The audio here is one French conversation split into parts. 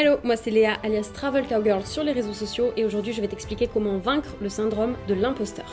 Hello, moi c'est Léa alias Travel Cowgirl sur les réseaux sociaux et aujourd'hui je vais t'expliquer comment vaincre le syndrome de l'imposteur.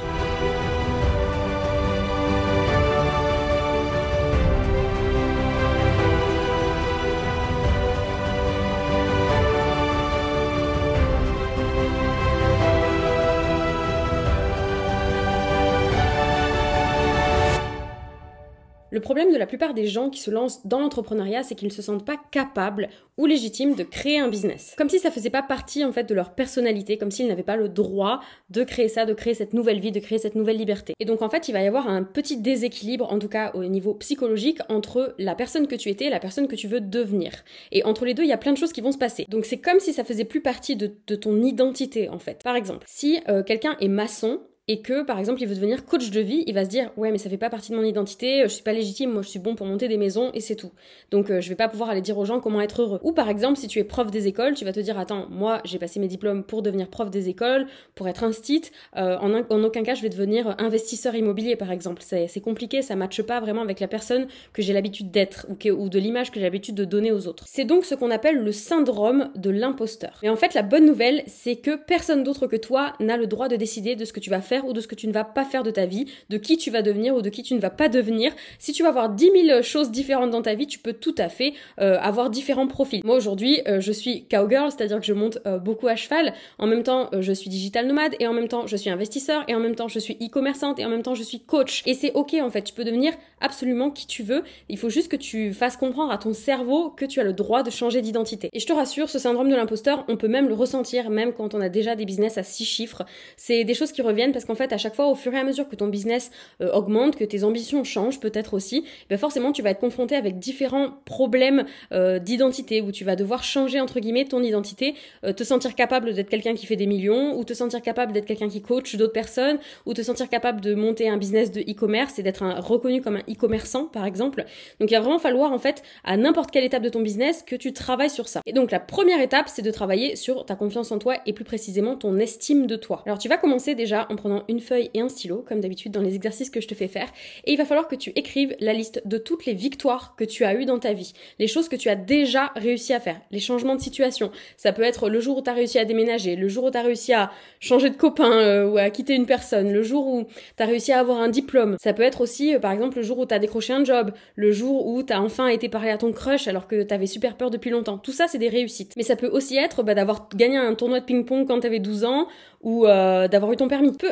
Le problème de la plupart des gens qui se lancent dans l'entrepreneuriat, c'est qu'ils ne se sentent pas capables ou légitimes de créer un business. Comme si ça faisait pas partie en fait de leur personnalité, comme s'ils n'avaient pas le droit de créer ça, de créer cette nouvelle vie, de créer cette nouvelle liberté. Et donc en fait, il va y avoir un petit déséquilibre, en tout cas au niveau psychologique, entre la personne que tu étais et la personne que tu veux devenir. Et entre les deux, il y a plein de choses qui vont se passer. Donc c'est comme si ça faisait plus partie de, ton identité en fait. Par exemple, si euh, quelqu'un est maçon, et que par exemple il veut devenir coach de vie, il va se dire ouais mais ça fait pas partie de mon identité, euh, je suis pas légitime, moi je suis bon pour monter des maisons et c'est tout. Donc euh, je vais pas pouvoir aller dire aux gens comment être heureux. Ou par exemple si tu es prof des écoles, tu vas te dire attends moi j'ai passé mes diplômes pour devenir prof des écoles, pour être instite euh, en, en aucun cas je vais devenir investisseur immobilier par exemple. C'est compliqué, ça matche pas vraiment avec la personne que j'ai l'habitude d'être ou, ou de l'image que j'ai l'habitude de donner aux autres. C'est donc ce qu'on appelle le syndrome de l'imposteur. Et en fait la bonne nouvelle c'est que personne d'autre que toi n'a le droit de décider de ce que tu vas faire ou de ce que tu ne vas pas faire de ta vie, de qui tu vas devenir ou de qui tu ne vas pas devenir. Si tu vas avoir 10 000 euh, choses différentes dans ta vie, tu peux tout à fait euh, avoir différents profils. Moi aujourd'hui, euh, je suis cowgirl, c'est-à-dire que je monte beaucoup à cheval. En même temps, je suis digital nomade et en même temps, je suis investisseur et en même temps, je suis e-commerçante et en même temps, je suis coach. Et c'est ok en fait, tu peux devenir absolument qui tu veux. Il faut juste que tu fasses comprendre à ton cerveau que tu as le droit de changer d'identité. Et je te rassure, ce syndrome de l'imposteur, on peut même le ressentir, même quand on a déjà des business à six chiffres. C'est des choses qui reviennent parce qu'en fait, à chaque fois, au fur et à mesure que ton business euh, augmente, que tes ambitions changent peut-être aussi, eh ben forcément, tu vas être confronté avec différents problèmes euh, d'identité où tu vas devoir changer, entre guillemets, ton identité, euh, te sentir capable d'être quelqu'un qui fait des millions, ou te sentir capable d'être quelqu'un qui coach d'autres personnes, ou te sentir capable de monter un business de e-commerce et d'être reconnu comme un e-commerçant, par exemple. Donc, il va vraiment falloir, en fait, à n'importe quelle étape de ton business, que tu travailles sur ça. Et donc, la première étape, c'est de travailler sur ta confiance en toi et plus précisément ton estime de toi. Alors, tu vas commencer déjà en prenant une feuille et un stylo, comme d'habitude dans les exercices que je te fais faire. Et il va falloir que tu écrives la liste de toutes les victoires que tu as eues dans ta vie, les choses que tu as déjà réussi à faire, les changements de situation. Ça peut être le jour où tu as réussi à déménager, le jour où tu as réussi à changer de copain euh, ou à quitter une personne, le jour où tu as réussi à avoir un diplôme. Ça peut être aussi, euh, par exemple, le jour où tu as décroché un job, le jour où tu as enfin été parlé à ton crush alors que tu avais super peur depuis longtemps. Tout ça, c'est des réussites. Mais ça peut aussi être bah, d'avoir gagné un tournoi de ping-pong quand tu avais 12 ans ou euh, d'avoir eu ton permis. Peu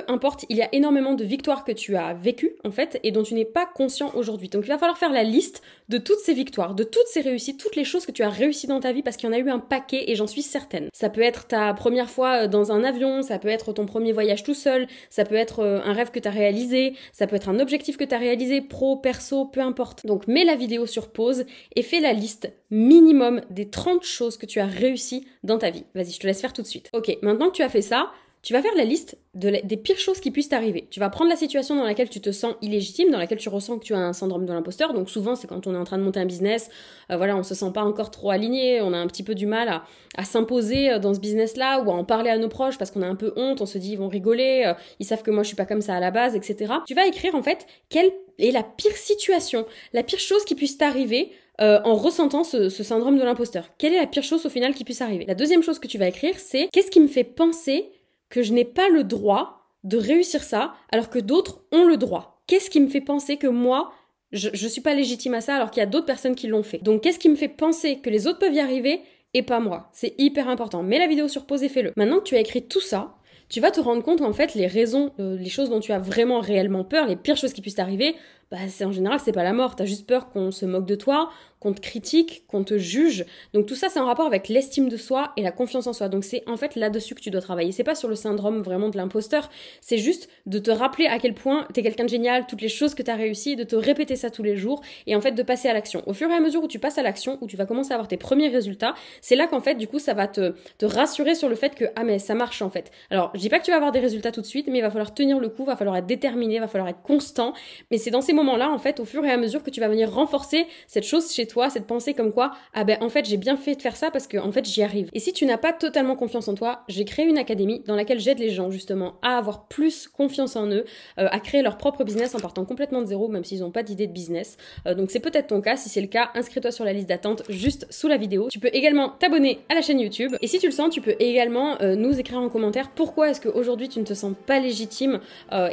il y a énormément de victoires que tu as vécues en fait et dont tu n'es pas conscient aujourd'hui. Donc il va falloir faire la liste de toutes ces victoires, de toutes ces réussites, toutes les choses que tu as réussies dans ta vie parce qu'il y en a eu un paquet et j'en suis certaine. Ça peut être ta première fois euh, dans un avion, ça peut être ton premier voyage tout seul, ça peut être euh, un rêve que tu as réalisé, ça peut être un objectif que tu as réalisé, pro, perso, peu importe. Donc mets la vidéo sur pause et fais la liste minimum des 30 choses que tu as réussies dans ta vie. Vas-y, je te laisse faire tout de suite. Ok, maintenant que tu as fait ça, tu vas faire la liste des pires choses qui puissent t'arriver. Tu vas prendre la situation dans laquelle tu te sens illégitime, dans laquelle tu ressens que tu as un syndrome de l'imposteur. Donc souvent, c'est quand on est en train de monter un business, euh, voilà, on se sent pas encore trop aligné, on a un petit peu du mal à, s'imposer euh, dans ce business-là ou à en parler à nos proches parce qu'on a un peu honte, on se dit ils vont rigoler, euh, ils savent que moi je suis pas comme ça à la base, etc. Tu vas écrire en fait quelle est la pire situation, la pire chose qui puisse t'arriver en ressentant ce, ce syndrome de l'imposteur Quelle est la pire chose au final qui puisse arriver La deuxième chose que tu vas écrire, c'est qu'est-ce qui me fait penser que je n'ai pas le droit de réussir ça alors que d'autres ont le droit Qu'est-ce qui me fait penser que moi, je, ne suis pas légitime à ça alors qu'il y a d'autres personnes qui l'ont fait Donc qu'est-ce qui me fait penser que les autres peuvent y arriver et pas moi C'est hyper important. Mets la vidéo sur pause et fais-le. Maintenant que tu as écrit tout ça, tu vas te rendre compte en fait les raisons, euh, les choses dont tu as vraiment réellement peur, les pires choses qui puissent t'arriver, bah, en général, c'est pas la mort. T'as juste peur qu'on se moque de toi, qu'on te critique, qu'on te juge. Donc tout ça, c'est en rapport avec l'estime de soi et la confiance en soi. Donc c'est en fait là-dessus que tu dois travailler. C'est pas sur le syndrome vraiment de l'imposteur. C'est juste de te rappeler à quel point t'es quelqu'un de génial, toutes les choses que t'as réussi, de te répéter ça tous les jours et en fait de passer à l'action. Au fur et à mesure où tu passes à l'action, où tu vas commencer à avoir tes premiers résultats, c'est là qu'en fait, du coup, ça va te, te rassurer sur le fait que, ah mais ça marche en fait. Alors, je dis pas que tu vas avoir des résultats tout de suite, mais il va falloir tenir le coup, il va falloir être déterminé, va falloir être constant. Mais c'est dans ces là en fait, au fur et à mesure que tu vas venir renforcer cette chose chez toi, cette pensée comme quoi, ah ben en fait, j'ai bien fait de faire ça parce que en fait, j'y arrive. Et si tu n'as pas totalement confiance en toi, j'ai créé une académie dans laquelle j'aide les gens justement à avoir plus confiance en eux, euh, à créer leur propre business en partant complètement de zéro, même s'ils n'ont pas d'idée de business. Euh, donc c'est peut-être ton cas. Si c'est le cas, inscris-toi sur la liste d'attente juste sous la vidéo. Tu peux également t'abonner à la chaîne YouTube. Et si tu le sens, tu peux également euh, nous écrire en commentaire pourquoi est-ce qu'aujourd'hui tu ne te sens pas légitime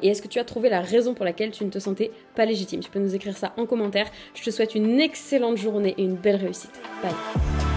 et est-ce que tu as trouvé la raison pour laquelle tu ne te sentais pas légitime légitime. Tu peux nous écrire ça en commentaire. Je te souhaite une excellente journée et une belle réussite. Bye.